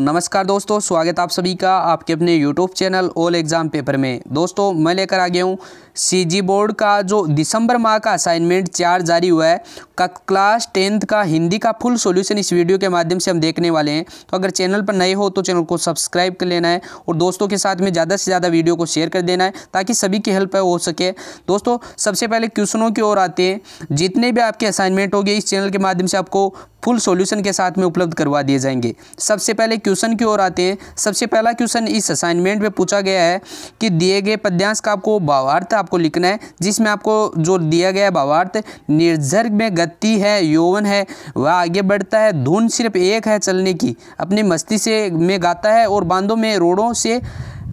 नमस्कार दोस्तों स्वागत आप सभी का आपके अपने YouTube channel all exam paper में दोस्तों मैं लेकर आ गया हूँ सीजी बोर्ड का जो दिसंबर माह का असाइनमेंट चार जारी हुआ है क्लास टेंथ का हिंदी का फुल सॉल्यूशन इस वीडियो के माध्यम से हम देखने वाले हैं तो अगर चैनल पर नए हो तो चैनल को सब्सक्राइब कर लेना है और दोस्तों के साथ में ज़्यादा से ज़्यादा वीडियो को शेयर कर देना है ताकि सभी की हेल्प हो सके दोस्तों सबसे पहले क्वेश्चनों की ओर आते हैं जितने भी आपके असाइनमेंट हो इस चैनल के माध्यम से आपको फुल सॉल्यूशन के साथ में उपलब्ध करवा दिए जाएंगे सबसे पहले क्वेश्चन की ओर आते हैं सबसे पहला क्वेश्चन इस असाइनमेंट में पूछा गया है कि दिए गए पद्यांश का आपको भावार्थ आपको लिखना है जिसमें आपको जो दिया गया भावार्थ निर्जर्ग में गति है यौवन है वह आगे बढ़ता है धुन सिर्फ एक है चलने की अपनी मस्ती से में गाता है और बांधों में रोडों से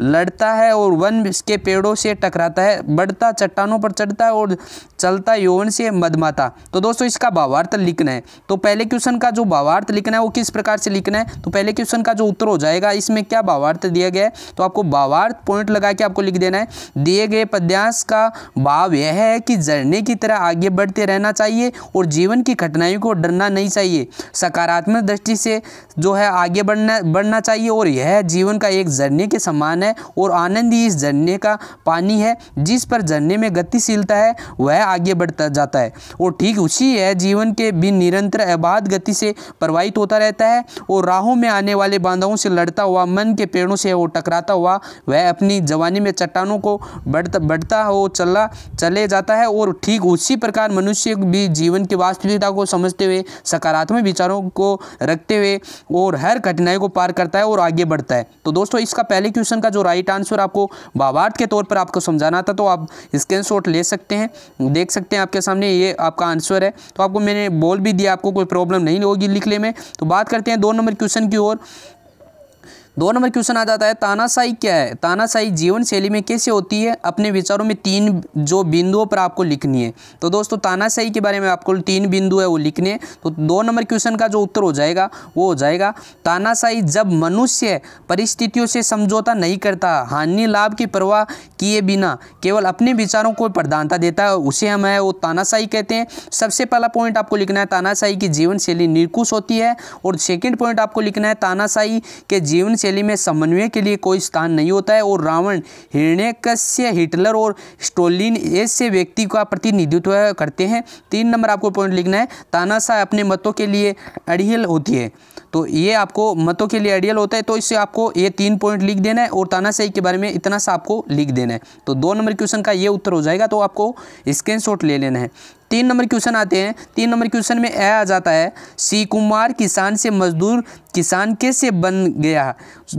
लड़ता है और वन के पेड़ों से टकराता है बढ़ता चट्टानों पर चढ़ता है और चलता यौन से मदमाता तो दोस्तों इसका भावार्थ लिखना है तो पहले क्वेश्चन का जो भावार्थ लिखना है वो किस प्रकार से लिखना है तो पहले क्वेश्चन का जो उत्तर हो जाएगा इसमें क्या भावार्थ दिया गया है तो आपको भावार्थ पॉइंट लगा के आपको लिख देना है दिए गए पद्यांश का भाव यह है कि झरने की तरह आगे बढ़ते रहना चाहिए और जीवन की घटनाओं को डरना नहीं चाहिए सकारात्मक दृष्टि से जो है आगे बढ़ना बढ़ना चाहिए और यह जीवन का एक झरने के समान है और आनंद ही इस झरने का पानी है जिस पर झरने में गतिशीलता है वह आगे बढ़ता जाता है और ठीक उसी है जीवन के बिन निरंतर अबाध गति से प्रवाहित होता रहता है और राहों में आने वाले बांधवों से लड़ता हुआ मन के पेड़ों से वो टकराता हुआ वह अपनी जवानी में चट्टानों को बढ़ता बढ़ता हो चला चले जाता है और ठीक उसी प्रकार मनुष्य भी जीवन की वास्तविकता को समझते हुए सकारात्मक विचारों को रखते हुए और हर कठिनाई को पार करता है और आगे बढ़ता है तो दोस्तों इसका पहले क्वेश्चन का जो राइट आंसर आपको भावार्थ के तौर पर आपको समझाना था तो आप स्क्रीन ले सकते हैं देख देख सकते हैं आपके सामने ये आपका आंसर है तो आपको मैंने बोल भी दिया आपको कोई प्रॉब्लम नहीं होगी लिखने में तो बात करते हैं दो नंबर क्वेश्चन की ओर दो नंबर क्वेश्चन आ जाता है तानाशाही क्या है तानाशाही जीवन शैली में कैसे होती है अपने विचारों में तीन जो बिंदुओं पर आपको लिखनी है तो दोस्तों तानाशाही के बारे में आपको तीन बिंदु है वो लिखने हैं तो दो नंबर क्वेश्चन का जो उत्तर हो जाएगा वो हो जाएगा तानाशाही जब मनुष्य परिस्थितियों से समझौता नहीं करता हानि लाभ की परवाह किए बिना केवल अपने विचारों को प्रधानता देता है उसे हम है वो तानाशाही कहते हैं सबसे पहला पॉइंट आपको लिखना है तानाशाही की जीवन शैली निरकुश होती है और सेकेंड पॉइंट आपको लिखना है तानाशाही के जीवन शैली में समन्वय के लिए कोई स्थान नहीं होता है और रावण हिरण्यकश्य हिटलर और स्टोलिन ऐसे व्यक्ति का प्रतिनिधित्व करते हैं तीन नंबर आपको पॉइंट लिखना है तानाशाह अपने मतों के लिए अड़ियल होती है तो ये आपको मतों के लिए आइडियल होता है तो इससे आपको ये तीन पॉइंट लिख देना है और तानाशाही के बारे में इतना सा आपको लिख देना है तो दो नंबर क्वेश्चन का ये उत्तर हो जाएगा तो आपको स्क्रीनशॉट ले लेना है तीन नंबर क्वेश्चन आते हैं तीन नंबर क्वेश्चन में आ जाता है सी कुमार किसान से मजदूर किसान कैसे बन गया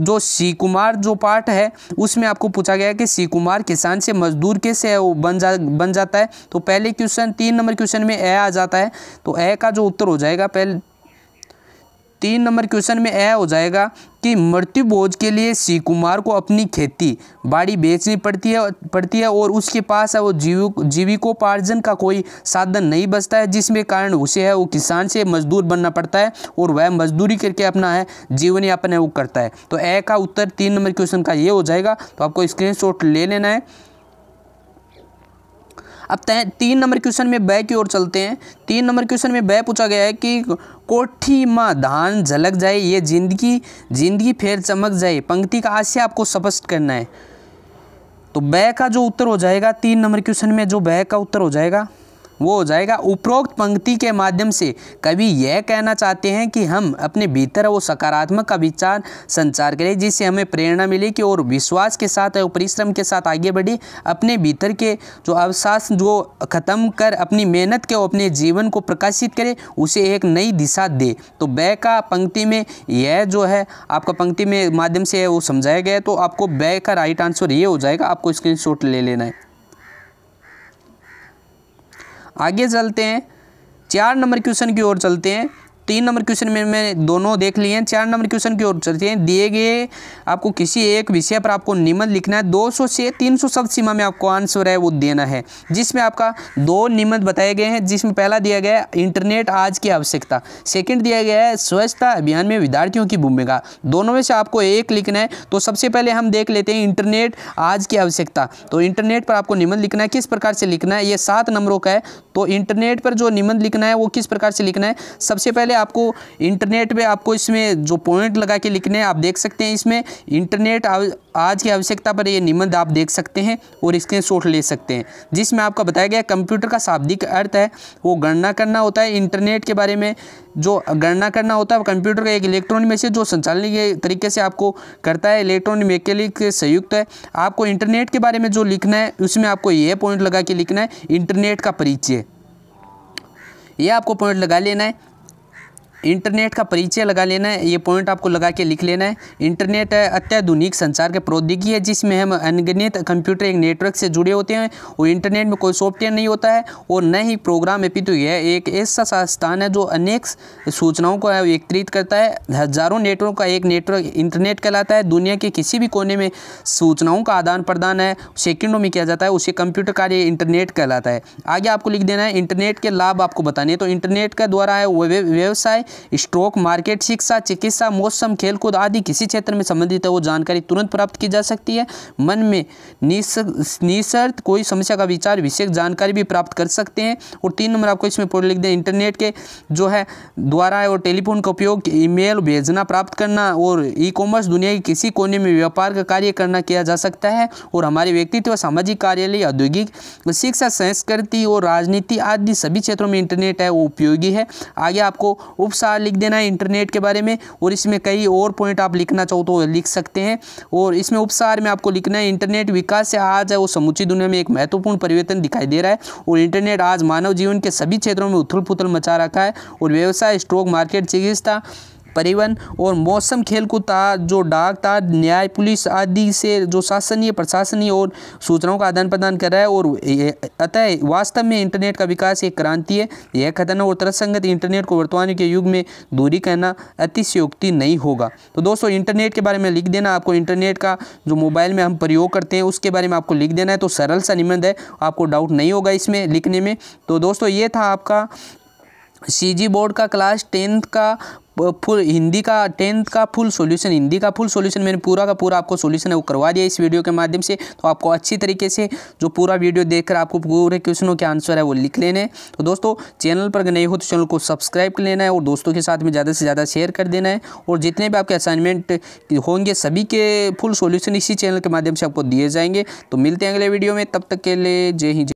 जो सी कुमार जो पार्ट है उसमें आपको पूछा गया कि सी कुमार किसान से मजदूर कैसे वो बन जा बन जाता है तो पहले क्वेश्चन तीन नंबर क्वेश्चन में ए आ जाता है तो ए का जो उत्तर हो जाएगा पहले तीन नंबर क्वेश्चन में यह हो जाएगा कि मृत्यु बोझ के लिए सी कुमार को अपनी खेती बाड़ी बेचनी पड़ती है पड़ती है और उसके पास है वो जीव जीविकोपार्जन का कोई साधन नहीं बचता है जिसमें कारण उसे है वो किसान से मजदूर बनना पड़ता है और वह मजदूरी करके अपना है जीवन यापन है वो करता है तो ए का उत्तर तीन नंबर क्वेश्चन का ये हो जाएगा तो आपको स्क्रीन ले लेना है अब तीन नंबर क्वेश्चन में बै की ओर चलते हैं तीन नंबर क्वेश्चन में बै पूछा गया है कि कोठी माँ धान झलक जाए ये जिंदगी जिंदगी फिर चमक जाए पंक्ति का आशय आपको स्पष्ट करना है तो बै का जो उत्तर हो जाएगा तीन नंबर क्वेश्चन में जो बै का उत्तर हो जाएगा वो हो जाएगा उपरोक्त पंक्ति के माध्यम से कवि यह कहना चाहते हैं कि हम अपने भीतर वो सकारात्मक का विचार संचार करें जिससे हमें प्रेरणा मिले कि और विश्वास के साथ और परिश्रम के साथ आगे बढ़े अपने भीतर के जो अवसास जो ख़त्म कर अपनी मेहनत के अपने जीवन को प्रकाशित करें उसे एक नई दिशा दे तो बै का पंक्ति में यह जो है आपका पंक्ति में माध्यम से वो समझाया गया तो आपको बै का राइट आंसर ये हो जाएगा आपको स्क्रीन ले लेना है आगे चलते हैं चार नंबर क्वेश्चन की ओर चलते हैं तीन नंबर क्वेश्चन में मैंने दोनों देख लिए हैं चार नंबर क्वेश्चन की ओर चलते हैं दिए गए आपको किसी एक विषय पर आपको निबंध लिखना है 200 से 300 शब्द सीमा में आपको आंसर है वो देना है जिसमें आपका दो निबंध बताए गए हैं जिसमें पहला दिया गया है इंटरनेट आज की आवश्यकता सेकेंड दिया गया है स्वच्छता अभियान में विद्यार्थियों की भूमिका दोनों में से आपको एक लिखना है तो सबसे पहले हम देख लेते हैं इंटरनेट आज की आवश्यकता तो इंटरनेट पर आपको निबंध लिखना है किस प्रकार से लिखना है ये सात नंबरों का है तो इंटरनेट पर जो निबंध लिखना है वो किस प्रकार से लिखना है सबसे पहले आपको इंटरनेट पे आपको इसमें जो पॉइंट लगा के लिखने हैं आप देख सकते हैं इसमें इंटरनेट आज की आवश्यकता पर यह निबंध आप देख सकते हैं और इसके शोट ले सकते हैं जिसमें आपका बताया गया कंप्यूटर का शाब्दिक अर्थ है वो गणना करना होता है इंटरनेट के बारे में जो गणना करना होता है कंप्यूटर का एक इलेक्ट्रॉनिक मैसेज जो संचालन के तरीके से आपको करता है इलेक्ट्रॉनिक मैकेनिक संयुक्त है आपको इंटरनेट के बारे में जो लिखना है उसमें आपको यह पॉइंट लगा के लिखना है इंटरनेट का परिचय यह आपको पॉइंट लगा लेना है इंटरनेट का परिचय लगा लेना है ये पॉइंट आपको लगा के लिख लेना है इंटरनेट अत्याधुनिक संचार के प्रौद्योगिकी है जिसमें हम अनगणित कंप्यूटर एक नेटवर्क से जुड़े होते हैं और इंटरनेट में कोई सॉफ्टवेयर नहीं होता है और न ही प्रोग्राम है पितु यह एक ऐसा स्थान है जो अनेक सूचनाओं को एकत्रित करता है हजारों नेटवर्क का एक नेटवर्क इंटरनेट कहलाता है दुनिया के किसी भी कोने में सूचनाओं का आदान प्रदान है सेकेंडों में किया जाता है उसे कंप्यूटर कार्य इंटरनेट कहलाता है आगे आपको लिख देना है इंटरनेट के लाभ आपको बताने तो इंटरनेट के द्वारा है व्यवसाय स्टॉक मार्केट शिक्षा चिकित्सा मौसम खेलकूद आदि किसी क्षेत्र में संबंधित है वो जानकारी तुरंत प्राप्त की जा सकती है मन में निशर्त कोई समस्या का विचार विशेष जानकारी भी प्राप्त कर सकते हैं और तीन नंबर आपको इसमें पढ़ लिख दें इंटरनेट के जो है द्वारा और टेलीफोन का उपयोग ईमेल भेजना प्राप्त करना और ई कॉमर्स दुनिया के किसी कोने में व्यापार का कार्य करना किया जा सकता है और हमारे व्यक्तित्व सामाजिक कार्यालय औद्योगिक शिक्षा संस्कृति और राजनीति आदि सभी क्षेत्रों में इंटरनेट है वो उपयोगी है आगे आपको उप सा लिख देना है इंटरनेट के बारे में और इसमें कई और पॉइंट आप लिखना चाहो तो लिख सकते हैं और इसमें उपसार में आपको लिखना है इंटरनेट विकास से आज है वो समूची दुनिया में एक महत्वपूर्ण परिवर्तन दिखाई दे रहा है और इंटरनेट आज मानव जीवन के सभी क्षेत्रों में उथल पुथल मचा रखा है और व्यवसाय स्टॉक मार्केट चिकित्सा परिवहन और मौसम खेलकूद तार जो डाक तार न्याय पुलिस आदि से जो शासनीय प्रशासनीय और सूचनाओं का आदान प्रदान कर रहा है और अतः वास्तव में इंटरनेट का विकास एक क्रांति है यह खतरनाक और तरसंगत इंटरनेट को वर्तमान के युग में दूरी कहना अतिशयोक्ति नहीं होगा तो दोस्तों इंटरनेट के बारे में लिख देना आपको इंटरनेट का जो मोबाइल में हम प्रयोग करते हैं उसके बारे में आपको लिख देना है तो सरल सा निबंध है आपको डाउट नहीं होगा इसमें लिखने में तो दोस्तों ये था आपका सीजी बोर्ड का क्लास टेंथ का फुल हिंदी का टेंथ का फुल सॉल्यूशन हिंदी का फुल सॉल्यूशन मैंने पूरा का पूरा आपको सॉल्यूशन है वो करवा दिया इस वीडियो के माध्यम से तो आपको अच्छी तरीके से जो पूरा वीडियो देखकर आपको पूरे क्वेश्चनों के आंसर है वो लिख लेने तो दोस्तों चैनल पर नहीं हो तो चैनल को सब्सक्राइब कर लेना है और दोस्तों के साथ में ज़्यादा से ज़्यादा शेयर कर देना है और जितने भी आपके असाइनमेंट होंगे सभी के फुल सोल्यूशन इसी चैनल के माध्यम से आपको दिए जाएंगे तो मिलते हैं अगले वीडियो में तब तक के लिए जय हिंद